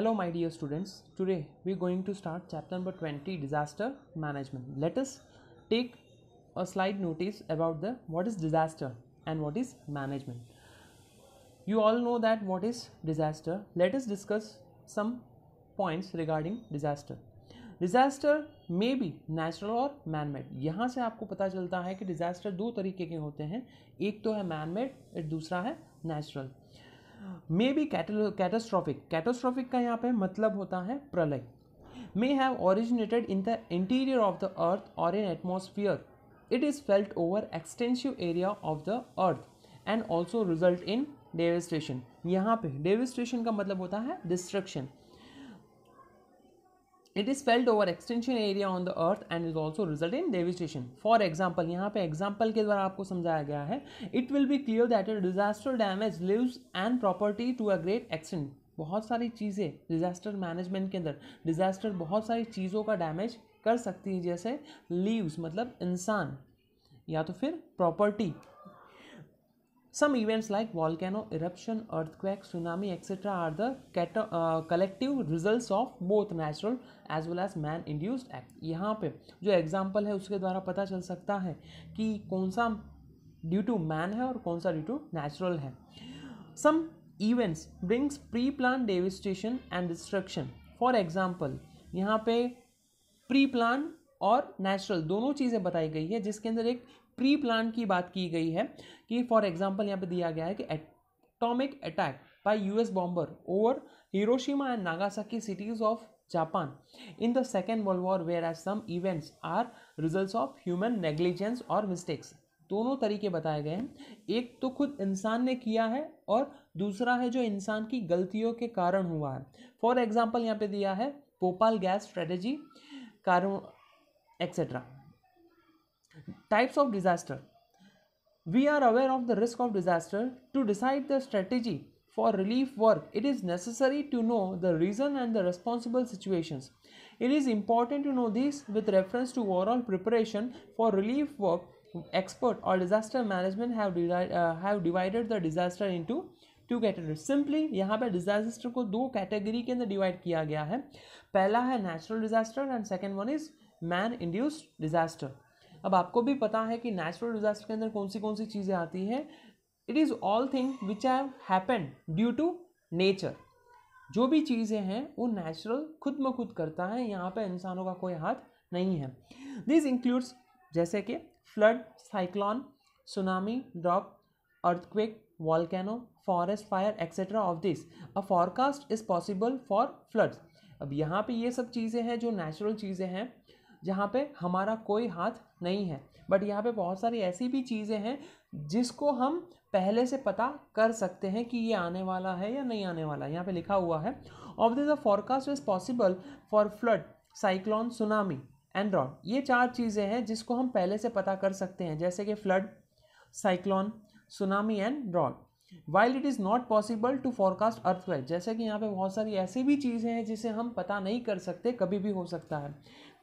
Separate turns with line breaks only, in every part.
hello my dear students today we're going to start chapter number 20 disaster management let us take a slight notice about the what is disaster and what is management you all know that what is disaster let us discuss some points regarding disaster disaster may be natural और manmade यहाँ से आपको पता चलता है कि disaster दो तरीके के होते हैं एक तो है मैनमेड और दूसरा है नेचुरल मे बी कैटोस्ट्रॉफिक कैटोस्ट्रॉफिक का यहाँ पे मतलब होता है प्रलय may have originated in the interior of the earth और in atmosphere it is felt over extensive area of the earth and also result in devastation यहाँ पे डेविस्टेशन का मतलब होता है destruction it is felt over extension area on the earth and is also result in devastation for example यहाँ पे example के द्वारा आपको समझाया गया है it will be clear that A disaster damage lives and property to a great extent बहुत सारी चीज़ें डिज़ास्टर मैनेजमेंट के अंदर डिज़ास्टर बहुत सारी चीज़ों का डैमेज कर सकती है जैसे लीव्स मतलब इंसान या तो फिर property some events like volcano eruption earthquake tsunami etcetera are the uh, collective result of both natural as well as man induced act यहाँ पे जो एग्जाम्पल है उसके द्वारा पता चल सकता है कि कौन सा ड्यू टू मैन है और कौन सा ड्यू टू नेचुरल है some events brings pre plan devastation and destruction for example यहाँ पे प्री प्लान और नेचुरल दोनों चीज़ें बताई गई है जिसके अंदर एक प्री प्लान की बात की गई है कि फॉर एग्जाम्पल यहाँ पे दिया गया है कि atomic attack by US bomber over Hiroshima and Nagasaki cities of Japan in the second world war whereas some events are result of human negligence और मिस्टेक्स दोनों तरीके बताए गए हैं एक तो खुद इंसान ने किया है और दूसरा है जो इंसान की गलतियों के कारण हुआ है फॉर एग्जाम्पल यहाँ पे दिया है भोपाल गैस स्ट्रेटेजी कारण etcetera Types of disaster. We are aware of the risk of disaster. To decide the strategy for relief work, it is necessary to know the reason and the responsible situations. It is important to know this with reference to overall preparation for relief work. Expert or disaster management have, uh, have divided the disaster into two categories. Simply, यहाँ पे disaster को दो category के divide divide किया गया है पहला है natural disaster and second one is man induced disaster. अब आपको भी पता है कि नेचुरल डिजास्टर के अंदर कौन सी कौन सी चीज़ें आती हैं it is all thing which have happen due to nature जो भी चीज़ें हैं वो नेचुरल खुद म खुद करता है यहाँ पर इंसानों का कोई हाथ नहीं है दिस इंक्लूड्स जैसे कि flood cyclone tsunami drought earthquake volcano forest fire etcetera of this a forecast is possible for floods अब यहाँ पे ये सब चीज़ें हैं जो नेचुरल चीज़ें हैं जहाँ पे हमारा कोई हाथ नहीं है बट यहाँ पे बहुत सारी ऐसी भी चीज़ें हैं जिसको हम पहले से पता कर सकते हैं कि ये आने वाला है या नहीं आने वाला यहाँ पे लिखा हुआ है of this the forecast is possible for flood cyclone tsunami and drought ये चार चीज़ें हैं जिसको हम पहले से पता कर सकते हैं जैसे कि flood cyclone tsunami and drought while it is not possible to forecast earth जैसे कि यहाँ पे बहुत सारी ऐसी भी चीज़ें हैं जिसे हम पता नहीं कर सकते कभी भी हो सकता है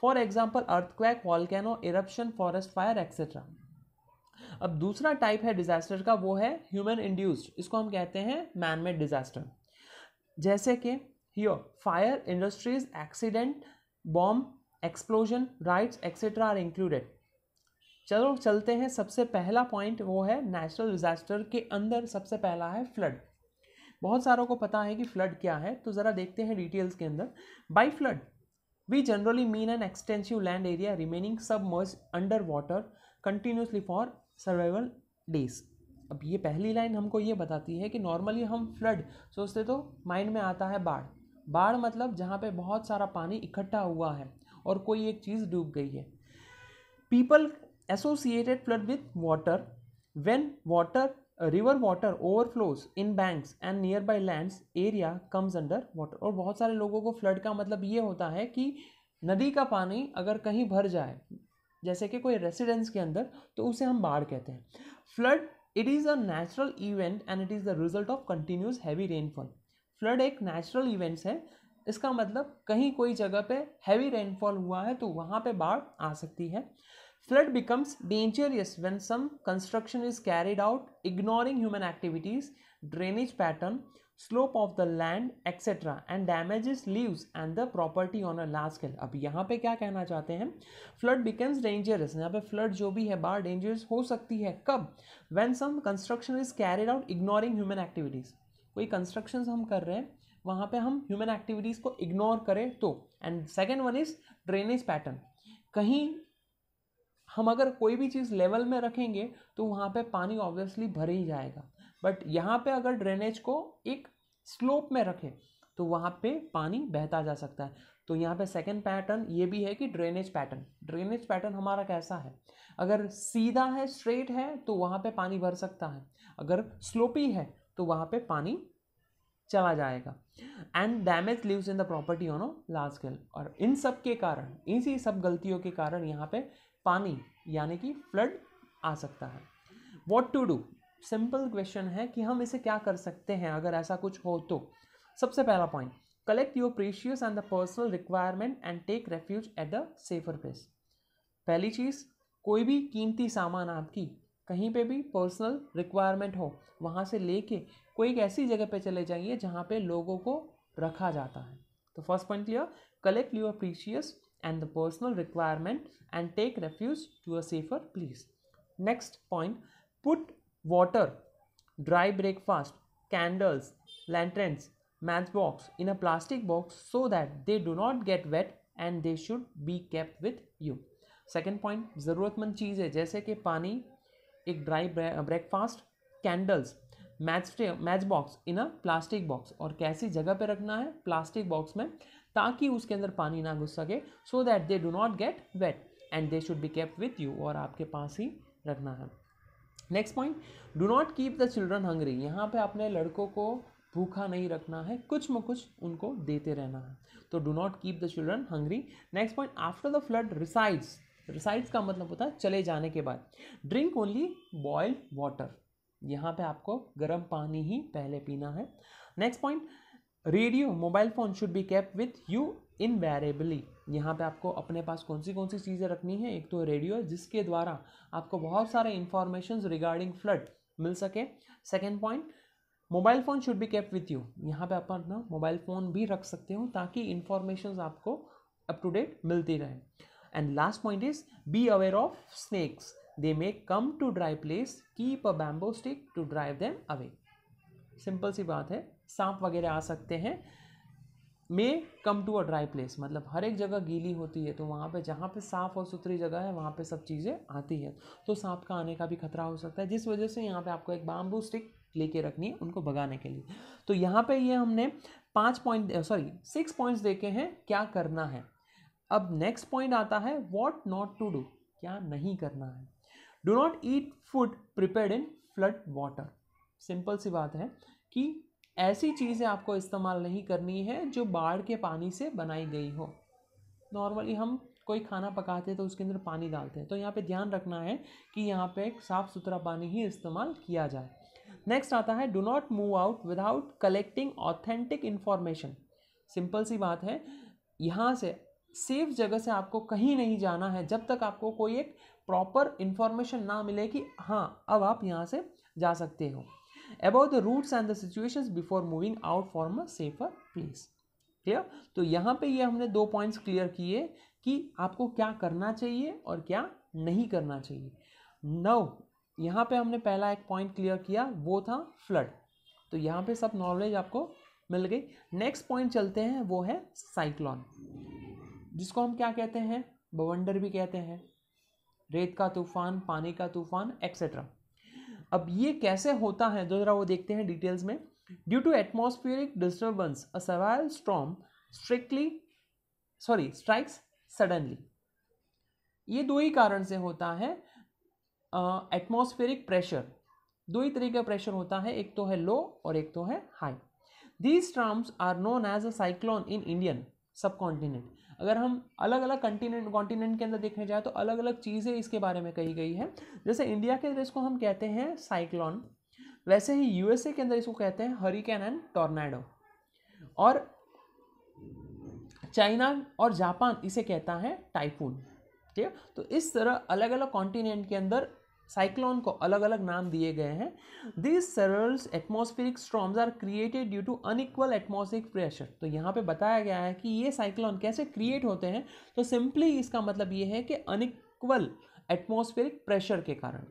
for example earthquake volcano eruption forest fire etcetera अब दूसरा टाइप है डिजास्टर का वो है ह्यूमन इंड्यूस्ड इसको हम कहते हैं मैन मेड डिजास्टर जैसे कि हियो fire industries accident bomb explosion riots etcetera are included चलो चलते हैं सबसे पहला पॉइंट वो है नेचुरल डिजास्टर के अंदर सबसे पहला है फ्लड बहुत सारों को पता है कि फ्लड क्या है तो ज़रा देखते हैं डिटेल्स के अंदर by flood generally mean an extensive land area remaining submerged under water continuously for several days अब ये पहली लाइन हमको ये बताती है कि नॉर्मली हम फ्लड सोचते तो माइंड में आता है बाढ़ बाढ़ मतलब जहाँ पे बहुत सारा पानी इकट्ठा हुआ है और कोई एक चीज़ डूब गई है people associated flood with water when water river water overflows in banks and nearby lands area comes under water और बहुत सारे लोगों को फ्लड का मतलब ये होता है कि नदी का पानी अगर कहीं भर जाए जैसे कि कोई रेसिडेंस के अंदर तो उसे हम बाढ़ कहते हैं flood it is a natural event and it is the result of continuous heavy rainfall flood एक नेचुरल इवेंट्स है इसका मतलब कहीं कोई जगह पे हैवी रेनफॉल हुआ है तो वहाँ पे बाढ़ आ सकती है flood becomes dangerous when some construction is carried out ignoring human activities drainage pattern slope of the land etcetera and damages lives and the property on a large scale अब यहाँ पे क्या कहना चाहते हैं फ्लड बिकम्स डेंजरस यहाँ पे flood जो भी है बार डेंजरस हो सकती है कब when some construction is carried out ignoring human activities कोई कंस्ट्रक्शन हम कर रहे हैं वहाँ पे हम ह्यूमन एक्टिविटीज़ को इग्नोर करें तो and second one is drainage pattern कहीं हम अगर कोई भी चीज़ लेवल में रखेंगे तो वहाँ पे पानी ऑब्वियसली भर ही जाएगा बट यहाँ पे अगर ड्रेनेज को एक स्लोप में रखें तो वहाँ पे पानी बहता जा सकता है तो यहाँ पे सेकंड पैटर्न ये भी है कि ड्रेनेज पैटर्न ड्रेनेज पैटर्न हमारा कैसा है अगर सीधा है स्ट्रेट है तो वहाँ पे पानी भर सकता है अगर स्लोपी है तो वहाँ पे पानी चला जाएगा and damage lives in the property on a large scale और इन सब के कारण इसी सब गलतियों के कारण यहाँ पे पानी यानी कि फ्लड आ सकता है what to do simple question है कि हम इसे क्या कर सकते हैं अगर ऐसा कुछ हो तो सबसे पहला point collect your precious and the personal requirement and take refuge at the safer place पहली चीज़ कोई भी कीमती सामान आपकी कहीं पे भी पर्सनल रिक्वायरमेंट हो वहाँ से लेके कोई एक ऐसी जगह पे चले जाइए जहाँ पे लोगों को रखा जाता है तो first point clear collect your precious and the personal requirement and take refuge to a safer place. Next point put water, dry breakfast, candles, lanterns, matchbox in a plastic box so that they do not get wet and they should be kept with you. Second point ज़रूरतमंद चीज़ें जैसे कि पानी एक dry breakfast, candles. Match match box in a plastic box और कैसी जगह पे रखना है प्लास्टिक बॉक्स में ताकि उसके अंदर पानी ना घुस सके so that they do not get wet and they should be kept with you और आपके पास ही रखना है next point do not keep the children hungry यहाँ पे आपने लड़कों को भूखा नहीं रखना है कुछ में कुछ उनको देते रहना है तो do not keep the children hungry next point after the flood recedes recedes का मतलब होता है चले जाने के बाद ड्रिंक ओनली बॉयल्ड वाटर यहाँ पे आपको गर्म पानी ही पहले पीना है next point radio mobile phone should be kept with you invariably यहाँ पर आपको अपने पास कौन सी कौन सी चीज़ें रखनी है एक तो रेडियो जिसके द्वारा आपको बहुत सारे इंफॉर्मेशन रिगार्डिंग फ्लड मिल सके second point mobile phone should be kept with you यहाँ पे आप अपना मोबाइल फ़ोन भी रख सकते हो ताकि इन्फॉर्मेशन आपको अप टू डेट मिलती रहे and last point is be aware of snakes they may come to dry place keep a bamboo stick to drive them away simple सी बात है सांप वगैरह आ सकते हैं may come to a dry place मतलब हर एक जगह गीली होती है तो वहाँ पे जहाँ पे साफ़ और सुथरी जगह है वहाँ पे सब चीज़ें आती है तो सांप का आने का भी खतरा हो सकता है जिस वजह से यहाँ पे आपको एक बाम्बू स्टिक लेके रखनी है उनको भगाने के लिए तो यहाँ पे ये यह हमने पाँच पॉइंट सॉरी सिक्स पॉइंट्स देखे हैं क्या करना है अब नेक्स्ट पॉइंट आता है वॉट नॉट टू डू क्या नहीं करना है do not eat food prepare in flood water simple सी बात है कि ऐसी चीज़ें आपको इस्तेमाल नहीं करनी है जो बाढ़ के पानी से बनाई गई हो नॉर्मली हम कोई खाना पकाते हैं तो उसके अंदर पानी डालते हैं तो यहाँ पे ध्यान रखना है कि यहाँ पे एक साफ़ सुथरा पानी ही इस्तेमाल किया जाए नेक्स्ट आता है do not move out without collecting authentic information simple सी बात है यहाँ से सेफ जगह से आपको कहीं नहीं जाना है जब तक आपको कोई एक प्रॉपर इंफॉर्मेशन ना मिले कि हाँ अब आप यहाँ से जा सकते हो about the routes and the situation before moving out from a safer place clear तो यहाँ पे ये यह हमने दो पॉइंट्स क्लियर किए कि आपको क्या करना चाहिए और क्या नहीं करना चाहिए नौ यहाँ पे हमने पहला एक पॉइंट क्लियर किया वो था फ्लड तो यहाँ पे सब नॉलेज आपको मिल गई नेक्स्ट पॉइंट चलते हैं वो है साइक्लॉन जिसको हम क्या कहते हैं बवंडर भी कहते हैं रेत का तूफान पानी का तूफान एक्सेट्रा अब ये कैसे होता है जो तो जरा वो देखते हैं डिटेल्स में due to atmospheric disturbance a सवाल storm strictly sorry strikes suddenly ये दो ही कारण से होता है एटमोस्फेरिक प्रेशर दो ही तरीके का प्रेशर होता है एक तो है लो और एक तो है high these terms are known as a cyclone in Indian subcontinent अगर हम अलग अलग कंटिनेंट कॉन्टिनेंट के अंदर देखने जाए तो अलग अलग चीज़ें इसके बारे में कही गई है जैसे इंडिया के अंदर इसको हम कहते हैं साइक्लॉन वैसे ही यूएसए के अंदर इसको कहते हैं हरिकेन एंड टॉर्नेडो और चाइना और जापान इसे कहता है टाइफून ठीक है तो इस तरह अलग अलग कॉन्टिनेंट के अंदर साइक्लोन को अलग अलग नाम दिए गए हैं these swirls atmospheric storms are created due to unequal atmospheric pressure तो यहाँ पे बताया गया है कि ये साइक्लोन कैसे क्रिएट होते हैं तो सिंपली इसका मतलब ये है कि अनइक्वल एटमोस्फेरिक प्रेशर के कारण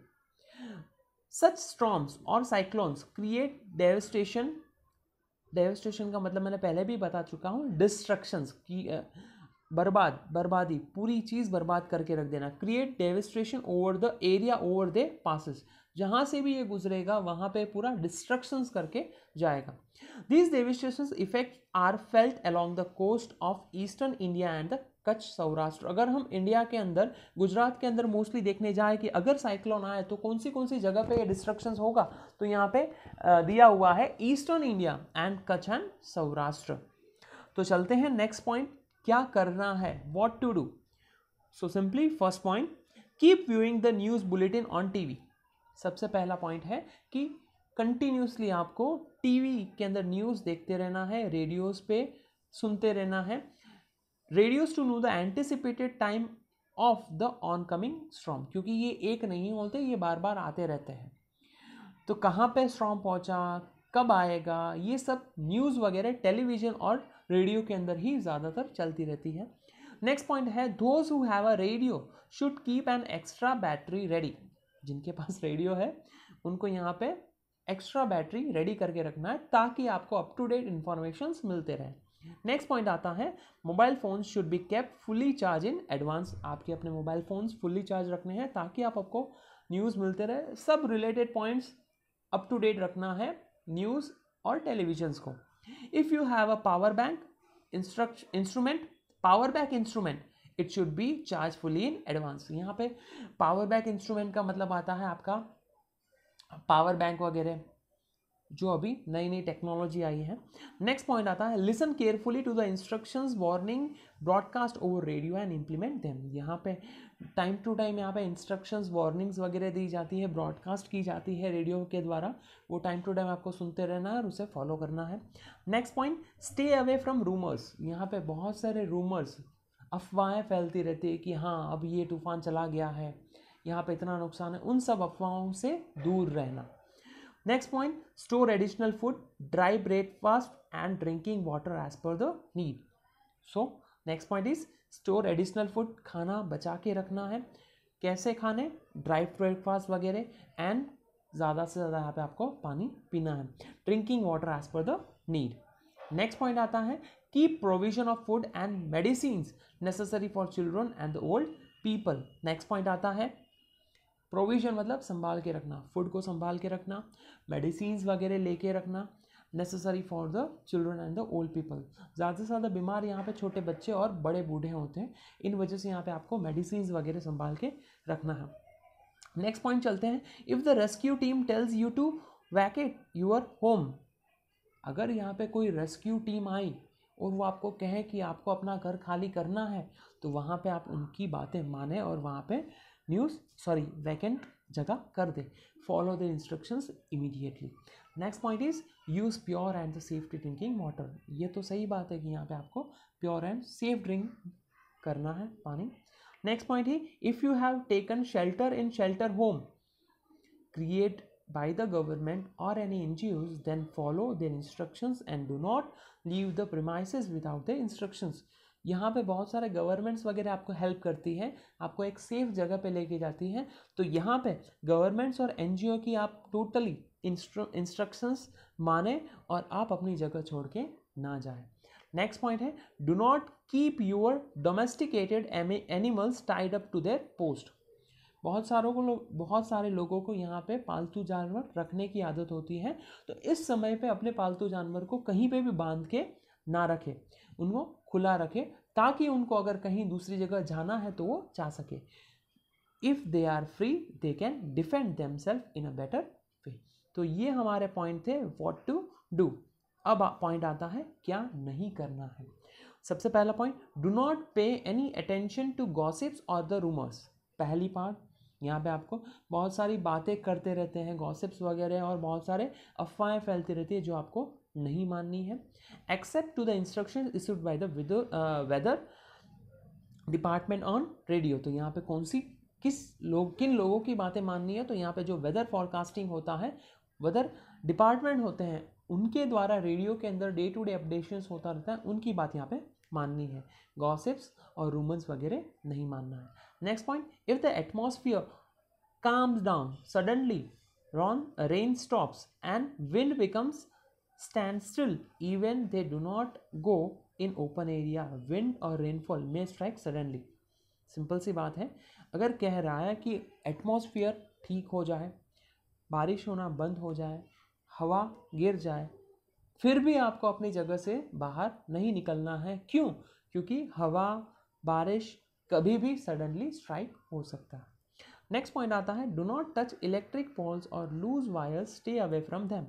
सच स्ट्रॉम्स और साइक्लोन्स क्रिएट डेवस्टेशन डेवस्टेशन का मतलब मैंने पहले भी बता चुका हूँ डिस्ट्रक्शंस की बर्बाद बर्बादी पूरी चीज़ बर्बाद करके रख देना create devastation over the area over the passes जहाँ से भी ये गुजरेगा वहाँ पे पूरा डिस्ट्रक्शंस करके जाएगा these devastation effect are felt along the coast of eastern India and the Kutch Saurashtra अगर हम इंडिया के अंदर गुजरात के अंदर मोस्टली देखने जाए कि अगर साइक्लोन आए तो कौन सी कौन सी जगह पे ये डिस्ट्रक्शंस होगा तो यहाँ पे दिया हुआ है eastern India and Kutch and Saurashtra तो चलते हैं नेक्स्ट पॉइंट क्या करना है what to do so simply first point keep viewing the news bulletin on TV सबसे पहला पॉइंट है कि कंटिन्यूसली आपको टी वी के अंदर न्यूज़ देखते रहना है रेडियोज़ पे सुनते रहना है radios to know the anticipated time of the oncoming storm क्योंकि ये एक नहीं होते ये बार बार आते रहते हैं तो कहाँ पे स्ट्रॉम पहुँचा कब आएगा ये सब न्यूज़ वगैरह टेलीविज़न और रेडियो के अंदर ही ज़्यादातर चलती रहती है नेक्स्ट पॉइंट है those who have a radio should keep an extra battery ready जिनके पास रेडियो है उनको यहाँ पे एक्स्ट्रा बैटरी रेडी करके रखना है ताकि आपको अप टू डेट इन्फॉर्मेशन मिलते रहें नेक्स्ट पॉइंट आता है mobile phone should be kept fully charge in advance आपके अपने मोबाइल फोन्स फुली चार्ज रखने हैं ताकि आप आपको न्यूज़ मिलते रहे सब related points up to date रखना है न्यूज़ और टेलीविजन्स को if you have a power bank instruct instrument power bank instrument it should be charge fully in advance यहाँ पे पावर बैंक इंस्ट्रूमेंट का मतलब आता है आपका पावर बैंक वगैरह जो अभी नई नई टेक्नोलॉजी आई है नेक्स्ट पॉइंट आता है listen carefully to the instructions warning broadcast over radio and implement them यहाँ पे टाइम टू टाइम यहाँ पे इंस्ट्रक्शंस वार्निंग्स वगैरह दी जाती है ब्रॉडकास्ट की जाती है रेडियो के द्वारा वो टाइम टू टाइम आपको सुनते रहना है और उसे फॉलो करना है next point stay away from rumours यहाँ पे बहुत सारे रूमर्स अफवाहें फैलती रहती है कि हाँ अब ये तूफान चला गया है यहाँ पे इतना नुकसान है उन सब अफवाहों से दूर रहना next point store additional food dry breakfast and drinking water as per the need so next point is store additional food खाना बचा के रखना है कैसे खाने ड्राई ब्रेकफास्ट वगैरह एंड ज़्यादा से ज़्यादा यहाँ पे आपको पानी पीना है drinking water as per the need next point आता है कि provision of food and medicine necessary for children and the old people next point आता है प्रोविजन मतलब संभाल के रखना फूड को संभाल के रखना मेडिसिन वगैरह लेके रखना necessary for the children and the old people ज़्यादा से ज़्यादा बीमार यहाँ पे छोटे बच्चे और बड़े बूढ़े होते हैं इन वजह से यहाँ पे आपको मेडिसिन वगैरह संभाल के रखना है नेक्स्ट पॉइंट चलते हैं if the rescue team tells you to vacate your home अगर यहाँ पे कोई रेस्क्यू टीम आई और वो आपको कहे कि आपको अपना घर खाली करना है तो वहाँ पे आप उनकी बातें माने और वहाँ पे न्यूज़ सॉरी वैकेंट जगह कर दे follow the instructions immediately next point is use pure and the safety drinking water ये तो सही बात है कि यहाँ पे आपको प्योर एंड सेफ ड्रिंक करना है पानी नेक्स्ट पॉइंट ही if you have taken shelter in shelter home create government और any NGOs then follow their instructions and do not leave the premises without the instructions यहाँ पे बहुत सारे governments वगैरह आपको हेल्प करती है आपको एक सेफ जगह पे लेके जाती है तो यहाँ पे गवर्नमेंट्स और एन की आप टोटली इंस्ट्रक्शंस माने और आप अपनी जगह छोड़ के ना जाए नेक्स्ट पॉइंट है do not keep your domesticated animals tied up to their post बहुत सारों को लोग बहुत सारे लोगों को यहाँ पे पालतू जानवर रखने की आदत होती है तो इस समय पे अपने पालतू जानवर को कहीं पे भी बांध के ना रखें उनको खुला रखे ताकि उनको अगर कहीं दूसरी जगह जाना है तो वो जा सके if they are free they can defend them self in a better way तो ये हमारे पॉइंट थे वॉट टू डू अब पॉइंट आता है क्या नहीं करना है सबसे पहला point do not pay any attention to gossips और द रूमर्स पहली पार्ट यहाँ पे आपको बहुत सारी बातें करते रहते हैं गॉसिप्स वगैरह और बहुत सारे अफवाहें फैलती रहती है जो आपको नहीं माननी है except to the instruction issued by the weather department on radio तो यहाँ पे कौन सी किस लोग किन लोगों की बातें माननी है तो यहाँ पे जो वेदर फॉरकास्टिंग होता है वेदर डिपार्टमेंट होते हैं उनके द्वारा रेडियो के अंदर डे टू डे अपडेशन होता रहता है उनकी बात यहाँ पे माननी है गॉसिप्स और रूमन्स वगैरह नहीं मानना है next point if the atmosphere calms down suddenly run rain stops and wind becomes stand still even they do not go in open area wind और rainfall may strike suddenly simple सी बात है अगर कह रहा है कि एटमॉस्फेयर ठीक हो जाए बारिश होना बंद हो जाए हवा गिर जाए फिर भी आपको अपनी जगह से बाहर नहीं निकलना है क्यों क्योंकि हवा बारिश कभी भी सडनली स्ट्राइक हो सकता है नेक्स्ट पॉइंट आता है do not touch electric poles और loose wires stay away from them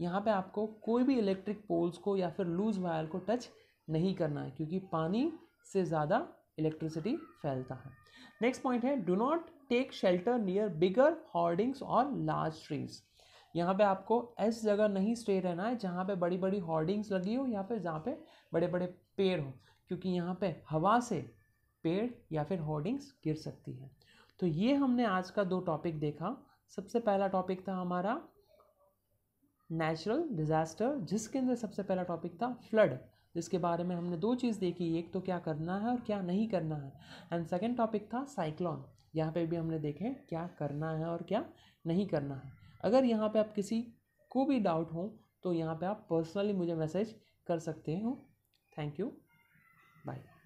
यहाँ पे आपको कोई भी इलेक्ट्रिक पोल्स को या फिर लूज वायर को टच नहीं करना है क्योंकि पानी से ज़्यादा इलेक्ट्रिसिटी फैलता है नेक्स्ट पॉइंट है do not take shelter near bigger hoardings और लार्ज ट्रीज यहाँ पे आपको ऐसी जगह नहीं स्टे रहना है जहाँ पे बड़ी बड़ी हॉर्डिंग्स लगी हो या फिर जहाँ पे बड़े बड़े पेड़ हो क्योंकि यहाँ पे हवा से पेड़ या फिर हॉर्डिंग्स गिर सकती है तो ये हमने आज का दो टॉपिक देखा सबसे पहला टॉपिक था हमारा नेचुरल डिज़ास्टर जिसके अंदर सबसे पहला टॉपिक था फ्लड जिसके बारे में हमने दो चीज़ देखी एक तो क्या करना है और क्या नहीं करना है एंड सेकेंड टॉपिक था साइक्लॉन यहाँ पे भी हमने देखे क्या करना है और क्या नहीं करना है अगर यहाँ पे आप किसी को भी डाउट हो तो यहाँ पे आप पर्सनली मुझे मैसेज कर सकते हो थैंक यू बाय